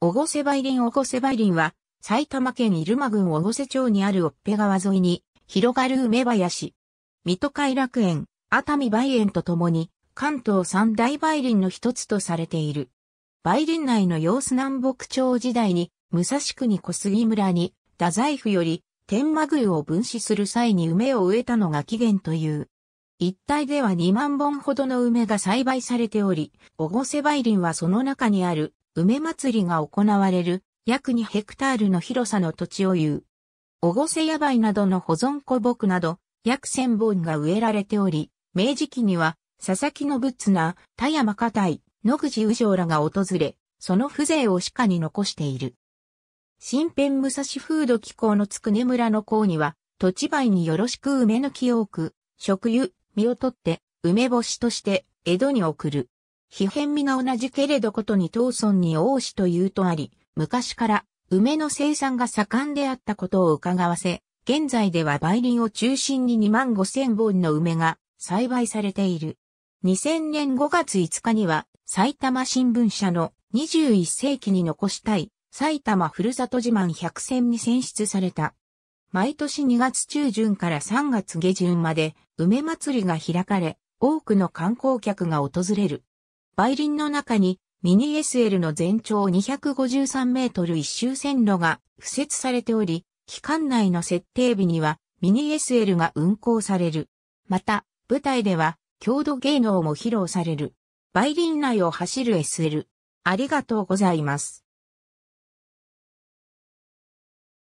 オゴセバイリンオゴセバイリンは、埼玉県入間郡オゴセ町にあるオッペ川沿いに、広がる梅林。水戸海楽園、熱海梅園とともに、関東三大梅林の一つとされている。梅林内の様子南北朝時代に、武蔵区に小杉村に、太宰府より天満宮を分子する際に梅を植えたのが起源という。一帯では2万本ほどの梅が栽培されており、オゴセバイリンはその中にある梅祭りが行われる約2ヘクタールの広さの土地を言う。おごせ野梅などの保存古木など約1000本が植えられており、明治期には佐々木の仏な田山家体、野口宇城らが訪れ、その風情を鹿に残している。新編武蔵風土気候のつくね村の項には、土地梅によろしく梅の木を置く、食油、実を取って、梅干しとして、江戸に送る。非変味が同じけれどことに東村に王子というとあり、昔から梅の生産が盛んであったことを伺わせ、現在では梅林を中心に2万5千本の梅が栽培されている。2000年5月5日には、埼玉新聞社の21世紀に残したい埼玉ふるさと自慢100選に選出された。毎年2月中旬から3月下旬まで梅祭りが開かれ、多くの観光客が訪れる。梅林の中にミニ SL の全長253メートル一周線路が付設されており、期間内の設定日にはミニ SL が運行される。また、舞台では郷土芸能も披露される。梅林内を走る SL。ありがとうございます。